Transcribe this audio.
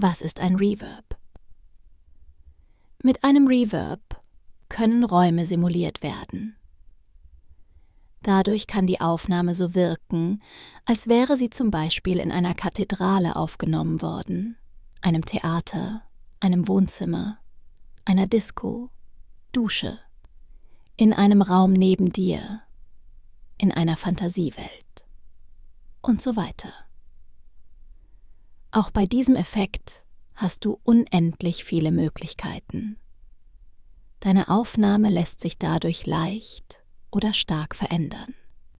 Was ist ein Reverb? Mit einem Reverb können Räume simuliert werden. Dadurch kann die Aufnahme so wirken, als wäre sie zum Beispiel in einer Kathedrale aufgenommen worden, einem Theater, einem Wohnzimmer, einer Disco, Dusche, in einem Raum neben dir, in einer Fantasiewelt und so weiter. Auch bei diesem Effekt hast du unendlich viele Möglichkeiten. Deine Aufnahme lässt sich dadurch leicht oder stark verändern.